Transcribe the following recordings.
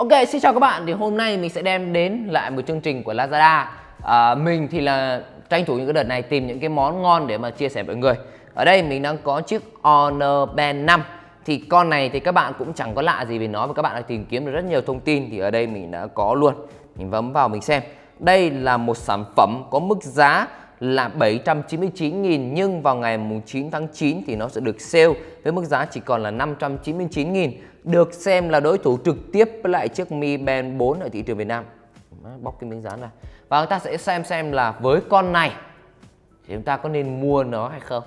Ok, xin chào các bạn. Thì hôm nay mình sẽ đem đến lại một chương trình của Lazada. À, mình thì là tranh thủ những cái đợt này tìm những cái món ngon để mà chia sẻ với người. Ở đây mình đang có chiếc Honor Band 5. Thì con này thì các bạn cũng chẳng có lạ gì về nó và các bạn đã tìm kiếm được rất nhiều thông tin thì ở đây mình đã có luôn. Mình bấm vào mình xem. Đây là một sản phẩm có mức giá là 799 000 nhưng vào ngày mùng 9 tháng 9 thì nó sẽ được sale với mức giá chỉ còn là 599 000 được xem là đối thủ trực tiếp với lại chiếc Mi Band 4 ở thị trường Việt Nam. Bóc cái miếng dán này. Và chúng ta sẽ xem xem là với con này thì chúng ta có nên mua nó hay không.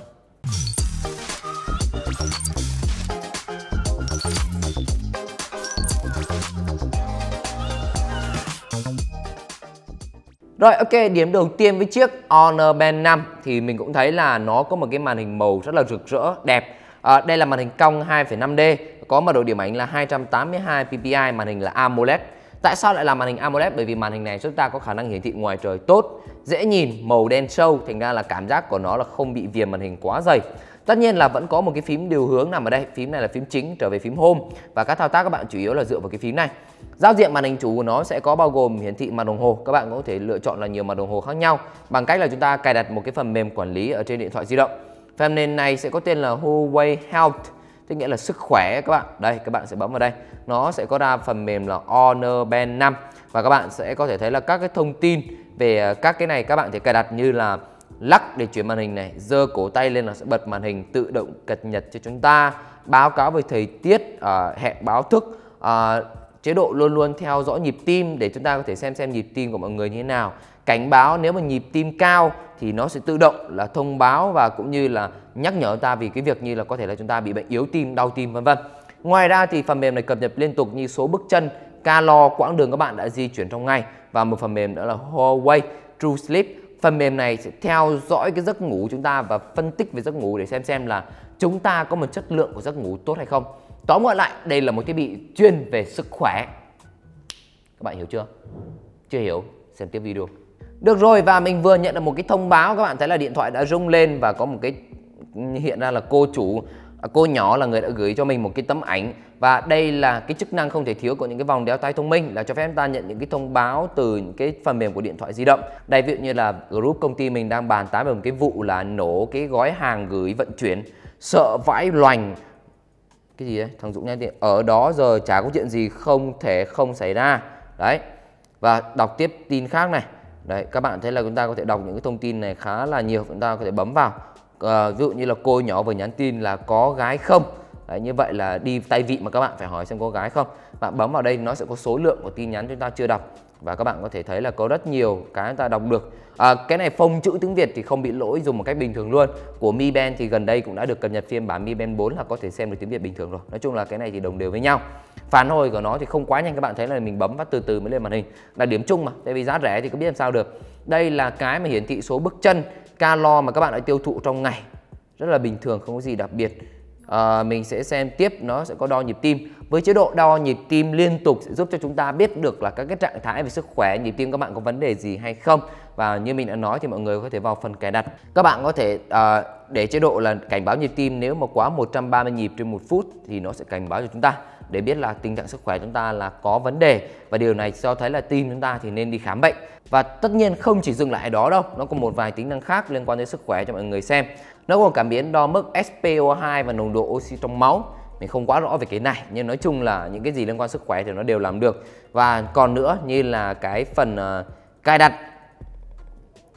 Rồi ok, điểm đầu tiên với chiếc Honor Band 5 thì mình cũng thấy là nó có một cái màn hình màu rất là rực rỡ, đẹp. À, đây là màn hình cong 2.5D, có mật độ điểm ảnh là 282 ppi, màn hình là AMOLED. Tại sao lại là màn hình AMOLED? Bởi vì màn hình này chúng ta có khả năng hiển thị ngoài trời tốt, dễ nhìn, màu đen sâu, thành ra là cảm giác của nó là không bị viền màn hình quá dày. Tất nhiên là vẫn có một cái phím điều hướng nằm ở đây, phím này là phím chính trở về phím Home và các thao tác các bạn chủ yếu là dựa vào cái phím này. Giao diện màn hình chủ của nó sẽ có bao gồm hiển thị mặt đồng hồ. Các bạn có thể lựa chọn là nhiều mặt đồng hồ khác nhau bằng cách là chúng ta cài đặt một cái phần mềm quản lý ở trên điện thoại di động. Phần mềm này sẽ có tên là Huawei Health tức nghĩa là sức khỏe các bạn. Đây các bạn sẽ bấm vào đây. Nó sẽ có ra phần mềm là Honor Band 5 và các bạn sẽ có thể thấy là các cái thông tin về à, các cái này các bạn thể cài đặt như là lắc để chuyển màn hình này giơ cổ tay lên là sẽ bật màn hình tự động cập nhật cho chúng ta báo cáo về thời tiết uh, hẹn báo thức uh, chế độ luôn luôn theo dõi nhịp tim để chúng ta có thể xem xem nhịp tim của mọi người như thế nào cảnh báo nếu mà nhịp tim cao thì nó sẽ tự động là thông báo và cũng như là nhắc nhở ta vì cái việc như là có thể là chúng ta bị bệnh yếu tim đau tim vân vân ngoài ra thì phần mềm này cập nhật liên tục như số bước chân calo quãng đường các bạn đã di chuyển trong ngày và một phần mềm nữa là Huawei True Sleep phần mềm này sẽ theo dõi cái giấc ngủ chúng ta và phân tích về giấc ngủ để xem xem là chúng ta có một chất lượng của giấc ngủ tốt hay không tóm gọn lại đây là một thiết bị chuyên về sức khỏe các bạn hiểu chưa chưa hiểu xem tiếp video được rồi và mình vừa nhận được một cái thông báo các bạn thấy là điện thoại đã rung lên và có một cái hiện ra là cô chủ À, cô nhỏ là người đã gửi cho mình một cái tấm ảnh và đây là cái chức năng không thể thiếu của những cái vòng đeo tay thông minh là cho phép chúng ta nhận những cái thông báo từ những cái phần mềm của điện thoại di động đây ví dụ như là group công ty mình đang bàn tán về một cái vụ là nổ cái gói hàng gửi vận chuyển sợ vãi loành cái gì đấy thằng dũng nhanh thì ở đó giờ chả có chuyện gì không thể không xảy ra đấy và đọc tiếp tin khác này đấy các bạn thấy là chúng ta có thể đọc những cái thông tin này khá là nhiều chúng ta có thể bấm vào à, ví dụ như là cô nhỏ vừa nhắn tin là có gái không Đấy, như vậy là đi tay vị mà các bạn phải hỏi xem có gái không bạn bấm vào đây nó sẽ có số lượng của tin nhắn chúng ta chưa đọc và các bạn có thể thấy là có rất nhiều cái chúng ta đọc được à, cái này phông chữ tiếng Việt thì không bị lỗi dùng một cách bình thường luôn của Mi Band thì gần đây cũng đã được cập nhật phiên bản Mi Band 4 là có thể xem được tiếng Việt bình thường rồi nói chung là cái này thì đồng đều với nhau phản hồi của nó thì không quá nhanh các bạn thấy là mình bấm và từ từ mới lên màn hình là điểm chung mà tại vì giá rẻ thì có biết làm sao được đây là cái mà hiển thị số bước chân calo mà các bạn đã tiêu thụ trong ngày rất là bình thường không có gì đặc biệt à, mình sẽ xem tiếp nó sẽ có đo nhịp tim với chế độ đo nhịp tim liên tục sẽ giúp cho chúng ta biết được là các cái trạng thái về sức khỏe nhịp tim các bạn có vấn đề gì hay không và như mình đã nói thì mọi người có thể vào phần cài đặt các bạn có thể à, để chế độ là cảnh báo nhịp tim nếu mà quá 130 nhịp trên một phút thì nó sẽ cảnh báo cho chúng ta để biết là tình trạng sức khỏe chúng ta là có vấn đề và điều này cho thấy là tim chúng ta thì nên đi khám bệnh và tất nhiên không chỉ dừng lại đó đâu nó còn một vài tính năng khác liên quan đến sức khỏe cho mọi người xem nó còn cảm biến đo mức SpO2 và nồng độ oxy trong máu mình không quá rõ về cái này nhưng nói chung là những cái gì liên quan sức khỏe thì nó đều làm được và còn nữa như là cái phần uh, cài đặt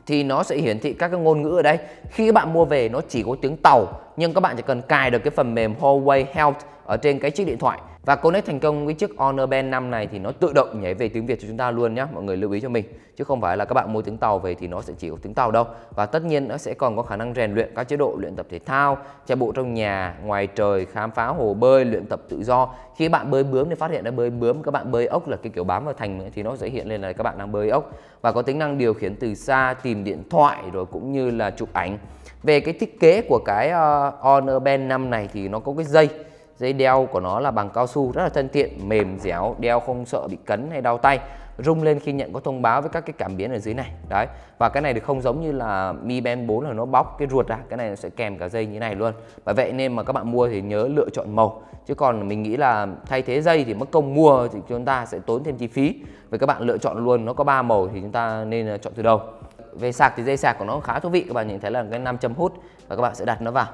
thì nó sẽ hiển thị các cái ngôn ngữ ở đây khi các bạn mua về nó chỉ có tiếng tàu nhưng các bạn chỉ cần cài được cái phần mềm Huawei Health ở trên cái chiếc điện thoại và connect thành công với chiếc Honor Band 5 này thì nó tự động nhảy về tiếng Việt cho chúng ta luôn nhé Mọi người lưu ý cho mình Chứ không phải là các bạn mua tiếng Tàu về thì nó sẽ chỉ có tiếng Tàu đâu Và tất nhiên nó sẽ còn có khả năng rèn luyện các chế độ luyện tập thể thao Chạy bộ trong nhà, ngoài trời, khám phá hồ bơi, luyện tập tự do Khi bạn bơi bướm thì phát hiện ra bơi bướm Các bạn bơi ốc là cái kiểu bám vào thành thì nó sẽ hiện lên là các bạn đang bơi ốc Và có tính năng điều khiển từ xa, tìm điện thoại rồi cũng như là chụp ảnh Về cái thiết kế của cái uh, Honor Band 5 này thì nó có cái dây dây đeo của nó là bằng cao su rất là thân thiện mềm dẻo đeo không sợ bị cấn hay đau tay rung lên khi nhận có thông báo với các cái cảm biến ở dưới này đấy và cái này thì không giống như là Mi Band 4 là nó bóc cái ruột ra cái này nó sẽ kèm cả dây như này luôn và vậy nên mà các bạn mua thì nhớ lựa chọn màu chứ còn mình nghĩ là thay thế dây thì mất công mua thì chúng ta sẽ tốn thêm chi phí vậy các bạn lựa chọn luôn nó có ba màu thì chúng ta nên à, chọn từ đầu về sạc thì dây sạc của nó khá thú vị các bạn nhìn thấy là cái nam châm hút và các bạn sẽ đặt nó vào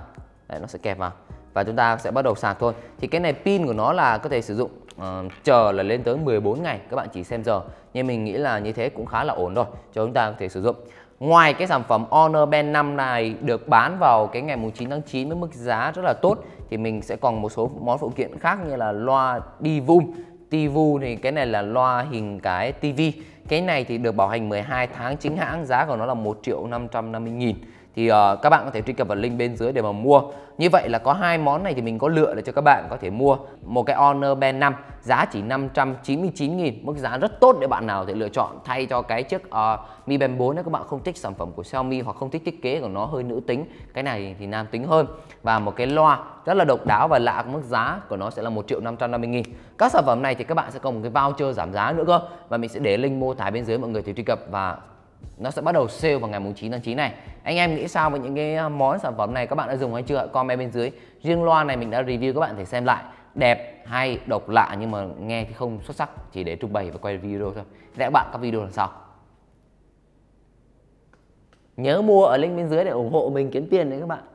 Đấy, nó sẽ kẹp vào và chúng ta sẽ bắt đầu sạc thôi thì cái này pin của nó là có thể sử dụng uh, chờ là lên tới 14 ngày các bạn chỉ xem giờ nhưng mình nghĩ là như thế cũng khá là ổn rồi cho chúng ta có thể sử dụng Ngoài cái sản phẩm Honor Band 5 này được bán vào cái ngày 9 tháng 9 với mức giá rất là tốt thì mình sẽ còn một số món phụ kiện khác như là loa đi vum tivu thì cái này là loa hình cái tivi cái này thì được bảo hành 12 tháng chính hãng, giá của nó là 1 triệu 550 nghìn thì uh, các bạn có thể truy cập vào link bên dưới để mà mua như vậy là có hai món này thì mình có lựa để cho các bạn có thể mua một cái Honor Band 5 giá chỉ 599.000 mức giá rất tốt để bạn nào thể lựa chọn thay cho cái chiếc uh, Mi Band 4 nếu các bạn không thích sản phẩm của Xiaomi hoặc không thích thiết kế của nó hơi nữ tính cái này thì nam tính hơn và một cái loa rất là độc đáo và lạ mức giá của nó sẽ là 1 triệu 550 nghìn các sản phẩm này thì các bạn sẽ có một cái voucher giảm giá nữa cơ và mình sẽ để link mua mô tả bên dưới mọi người thử truy cập và nó sẽ bắt đầu sale vào ngày 9 tháng 9 này anh em nghĩ sao về những cái à, món sản phẩm này các bạn đã dùng hay chưa comment bên dưới riêng loa này mình đã review các bạn thể xem lại đẹp hay độc lạ nhưng mà nghe thì không xuất sắc chỉ để trưng bày và quay video thôi hẹn các bạn các video lần sau nhớ mua ở link bên dưới để ủng hộ mình kiếm tiền đấy các bạn